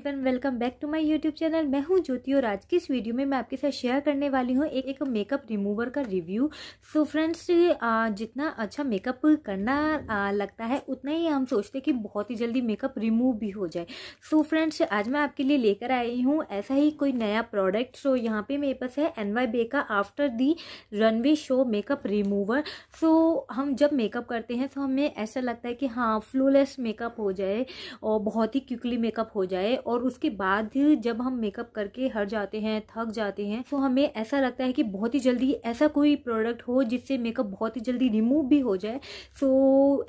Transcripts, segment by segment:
everyone welcome back to my YouTube channel मैं हूं ज्योति और आज की इस वीडियो में मैं आपके साथ शेयर करने वाली हूं एक एक मेकअप रिमूवर का रिव्यू सो so फ्रेंड्स जितना अच्छा मेकअप करना आ, लगता है उतना ही हम सोचते हैं कि बहुत ही जल्दी मेकअप रिमूव भी हो जाए सो so फ्रेंड्स आज मैं आपके लिए लेकर आई हूँ ऐसा ही कोई नया प्रोडक्ट सो so यहाँ पर मेरे पास है एन वाई बे का after the runway show makeup remover so हम जब मेकअप करते हैं तो हमें ऐसा लगता है कि हाँ फ्लोलेस मेकअप हो जाए और बहुत ही क्विकली मेकअप हो जाए और उसके बाद जब हम मेकअप करके हट जाते हैं थक जाते हैं तो हमें ऐसा लगता है कि बहुत ही जल्दी ऐसा कोई प्रोडक्ट हो जिससे मेकअप बहुत ही जल्दी रिमूव भी हो जाए सो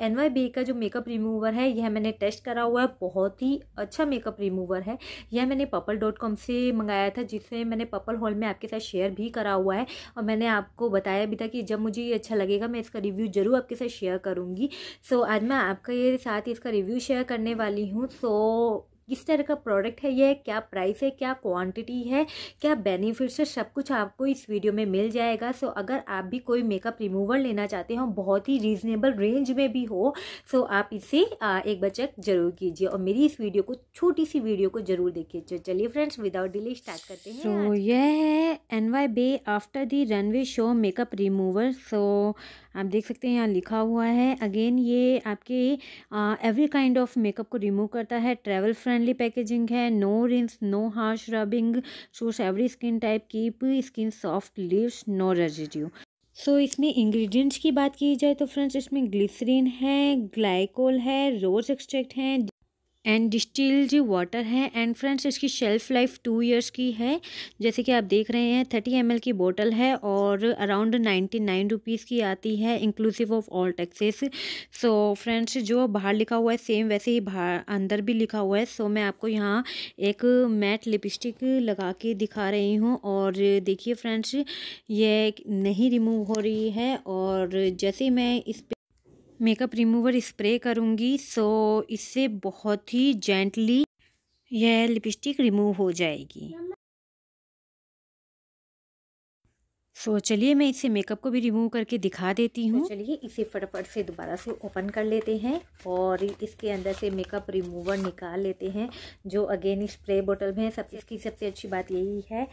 एन वाई बे का जो मेकअप रिमूवर है यह मैंने टेस्ट करा हुआ है बहुत ही अच्छा मेकअप रिमूवर है यह मैंने पपल डॉट कॉम से मंगाया था जिसे मैंने पपल हॉल में आपके साथ शेयर भी करा हुआ है और मैंने आपको बताया भी था कि जब मुझे ये अच्छा लगेगा मैं इसका रिव्यू ज़रूर आपके साथ शेयर करूँगी सो आज मैं आपके साथ इसका रिव्यू शेयर करने वाली हूँ सो किस तरह का प्रोडक्ट है यह क्या प्राइस है क्या क्वांटिटी है क्या बेनिफिट्स है सब कुछ आपको इस वीडियो में मिल जाएगा सो अगर आप भी कोई मेकअप रिमूवर लेना चाहते हो बहुत ही रीजनेबल रेंज में भी हो सो आप इसे एक बार चेक जरूर कीजिए और मेरी इस वीडियो को छोटी सी वीडियो को जरूर देखिए चलिए फ्रेंड्स विदाउट डिले स्टार्ट करते हैं सो यह है N Y Bae after the runway show makeup remover so आप देख सकते हैं यहाँ लिखा हुआ है अगेन ये आपके एवरी काइंड ऑफ मेकअप को रिमूव करता है ट्रेवल फ्रेंडली पैकेजिंग है no rinse no harsh rubbing शूज every skin type keep skin soft leaves no residue so so, इसमें इंग्रेडिएंट्स की बात की जाए तो फ्रेंड्स इसमें ग्लिसरीन है ग्लाइकोल है रोज एक्सट्रैक्ट है एंड डिस्टिल्ड वाटर है एंड फ्रेंड्स इसकी शेल्फ़ लाइफ टू इयर्स की है जैसे कि आप देख रहे हैं थर्टी एम की बोतल है और अराउंड नाइन्टी नाइन रुपीज़ की आती है inclusive of all taxes so friends जो बाहर लिखा हुआ है सेम वैसे ही बाहर अंदर भी लिखा हुआ है सो so, मैं आपको यहाँ एक मैट लिपस्टिक लगा के दिखा रही हूँ और देखिए फ्रेंड्स ये नहीं रिमूव हो रही है और जैसे मैं इस मेकअप रिमूवर स्प्रे करूँगी सो इससे बहुत ही जेंटली यह लिपस्टिक रिमूव हो जाएगी सो चलिए मैं इसे मेकअप को भी रिमूव करके दिखा देती तो हूँ चलिए इसे फटाफट से दोबारा से ओपन कर लेते हैं और इसके अंदर से मेकअप रिमूवर निकाल लेते हैं जो अगेन स्प्रे बोतल में सब इसकी सबसे अच्छी बात यही है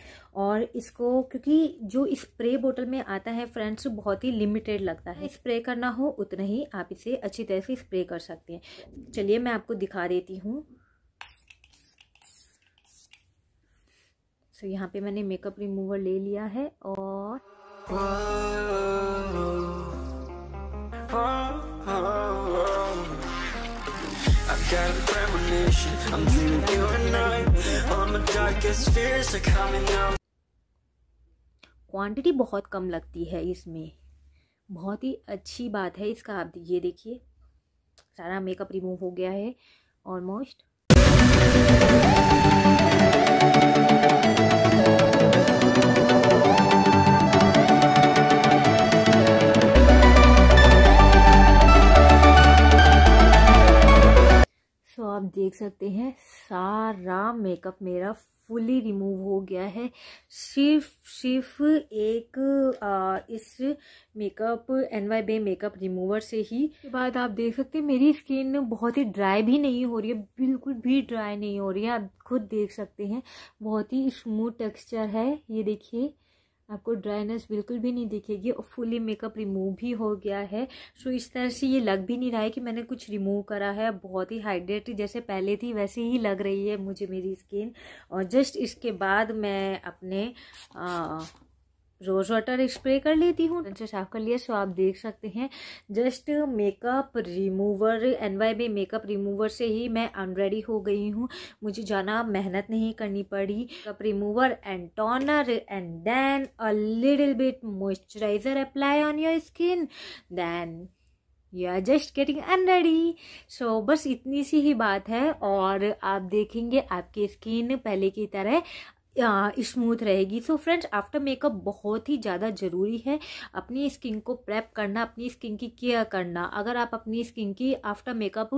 और इसको क्योंकि जो स्प्रे बोतल में आता है फ्रेंड्स बहुत ही लिमिटेड लगता है स्प्रे करना हो उतना ही आप इसे अच्छी तरह से स्प्रे कर सकते हैं चलिए मैं आपको दिखा देती हूँ सो so, यहाँ पे मैंने मेकअप रिमूवर ले लिया है और क्वांटिटी बहुत कम लगती है इसमें बहुत ही अच्छी बात है इसका आप ये देखिए सारा मेकअप रिमूव हो गया है ऑलमोस्ट सकते हैं सारा मेकअप मेरा फुली रिमूव हो गया है सिर्फ सिर्फ एक आ, इस makeup N Y Bae makeup remover से ही के बाद आप देख सकते हैं मेरी स्किन बहुत ही ड्राई भी नहीं हो रही है बिल्कुल भी ड्राई नहीं हो रही है आप खुद देख सकते हैं बहुत ही स्मूथ टेक्सचर है ये देखिए आपको ड्राइनेस बिल्कुल भी नहीं दिखेगी और फुली मेकअप रिमूव भी हो गया है सो इस तरह से ये लग भी नहीं रहा है कि मैंने कुछ रिमूव करा है बहुत ही हाइड्रेट जैसे पहले थी वैसे ही लग रही है मुझे मेरी स्किन और जस्ट इसके बाद मैं अपने आ, रोज़ वाटर स्प्रे कर लेती हूँ से साफ कर लिया सो आप देख सकते हैं just makeup remover N Y B makeup remover से ही मैं अनरेडी हो गई हूँ मुझे जाना मेहनत नहीं करनी पड़ी makeup remover and toner and then a little bit moisturiser apply on your skin then you are just getting unready so बस इतनी सी ही बात है और आप देखेंगे आपकी स्किन पहले की तरह स्मूथ रहेगी सो फ्रेंड्स आफ्टर मेकअप बहुत ही ज़्यादा ज़रूरी है अपनी स्किन को प्रेप करना अपनी स्किन की केयर करना अगर आप अपनी स्किन की आफ्टर मेकअप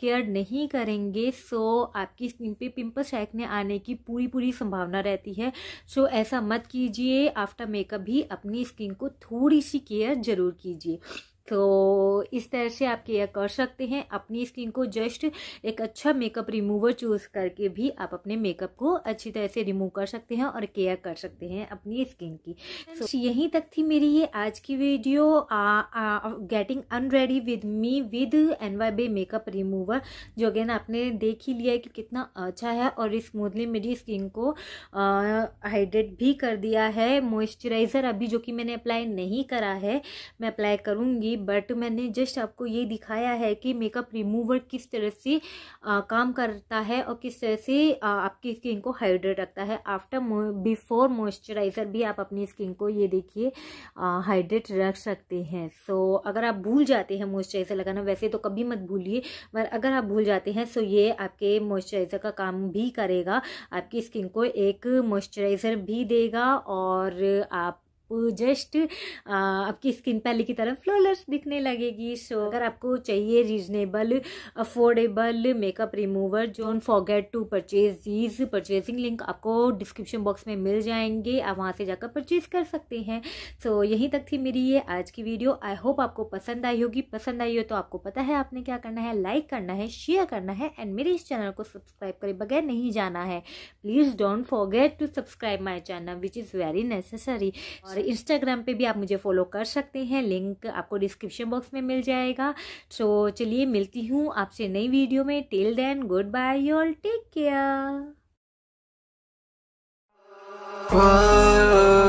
केयर नहीं करेंगे सो आपकी स्किन पे पिंपल्स एक्ने आने की पूरी पूरी संभावना रहती है सो ऐसा मत कीजिए आफ्टर मेकअप भी अपनी स्किन को थोड़ी सी केयर ज़रूर कीजिए तो इस तरह से आप केयर कर सकते हैं अपनी स्किन को जस्ट एक अच्छा मेकअप रिमूवर चूज़ करके भी आप अपने मेकअप को अच्छी तरह से रिमूव कर सकते हैं और केयर कर सकते हैं अपनी स्किन की so, यहीं तक थी मेरी ये आज की video getting unready with me with N Y Bae makeup remover जो अगेन आपने देख ही लिया है कि कितना अच्छा है और स्मूथली मेरी स्किन को हाइड्रेट भी कर दिया है मॉइस्चराइज़र अभी जो कि मैंने अप्लाई नहीं करा है मैं अप्लाई करूँगी थी बट मैंने जस्ट आपको ये दिखाया है कि मेकअप रिमूवर किस तरह से आ, काम करता है और किस तरह से आ, आपकी स्किन को हाइड्रेट रखता है आफ्टर बिफोर मॉइस्चराइज़र भी आप अपनी स्किन को ये देखिए हाइड्रेट रख सकते हैं सो so, अगर आप भूल जाते हैं मॉइस्चराइज़र लगाना वैसे तो कभी मत भूलिए पर अगर आप भूल जाते हैं सो so ये आपके मॉइस्चराइज़र का काम भी करेगा आपकी स्किन को एक मॉइस्चराइज़र भी देगा और आप जस्ट आपकी स्किन पहले की तरह फ्लॉलेस दिखने लगेगी सो अगर आपको चाहिए reasonable affordable makeup remover don't forget to purchase these purchasing link आपको डिस्क्रिप्शन बॉक्स में मिल जाएंगे आप वहाँ से जाकर परचेज कर सकते हैं सो so, यहीं तक थी मेरी ये आज की वीडियो आई होप आपको पसंद आई होगी पसंद आई हो तो आपको पता है आपने क्या करना है लाइक करना है शेयर करना है एंड मेरे इस चैनल को सब्सक्राइब करे बगैर नहीं जाना है please don't forget to subscribe my channel which is very necessary और इंस्टाग्राम पे भी आप मुझे फॉलो कर सकते हैं लिंक आपको डिस्क्रिप्शन बॉक्स में मिल जाएगा तो चलिए मिलती हूँ आपसे नई वीडियो में till then goodbye all take care